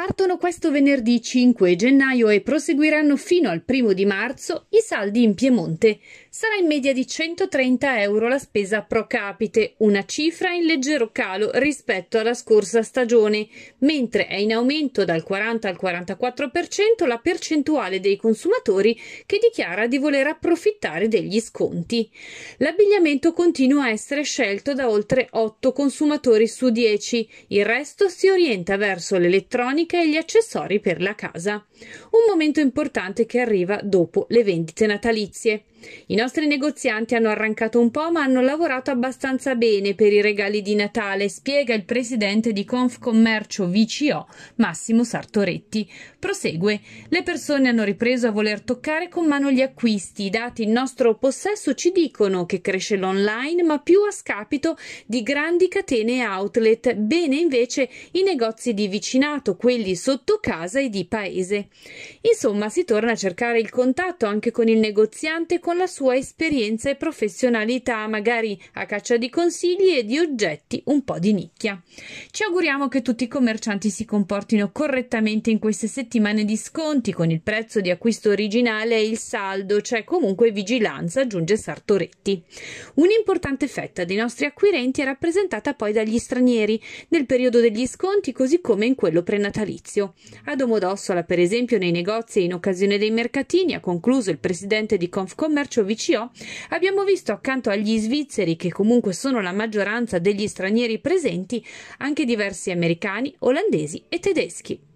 Partono questo venerdì 5 gennaio e proseguiranno fino al primo di marzo i saldi in Piemonte sarà in media di 130 euro la spesa pro capite, una cifra in leggero calo rispetto alla scorsa stagione, mentre è in aumento dal 40 al 44% la percentuale dei consumatori che dichiara di voler approfittare degli sconti. L'abbigliamento continua a essere scelto da oltre 8 consumatori su 10, il resto si orienta verso l'elettronica e gli accessori per la casa. Un momento importante che arriva dopo le vendite natalizie. I nostri negozianti hanno arrancato un po', ma hanno lavorato abbastanza bene per i regali di Natale, spiega il presidente di Confcommercio VCO, Massimo Sartoretti. Prosegue: Le persone hanno ripreso a voler toccare con mano gli acquisti. I dati in nostro possesso ci dicono che cresce l'online, ma più a scapito di grandi catene outlet, bene invece i negozi di vicinato, quelli sotto casa e di paese. Insomma, si torna a cercare il contatto anche con il negoziante con la sua esperienza e professionalità, magari a caccia di consigli e di oggetti un po' di nicchia. Ci auguriamo che tutti i commercianti si comportino correttamente in queste settimane di sconti con il prezzo di acquisto originale e il saldo, cioè comunque vigilanza, aggiunge Sartoretti. Un'importante fetta dei nostri acquirenti è rappresentata poi dagli stranieri, nel periodo degli sconti così come in quello prenatalizio. A Domodossola, per esempio, nei negozi e in occasione dei mercatini, ha concluso il presidente di Confcommercio commercio VCO, abbiamo visto accanto agli svizzeri, che comunque sono la maggioranza degli stranieri presenti, anche diversi americani, olandesi e tedeschi.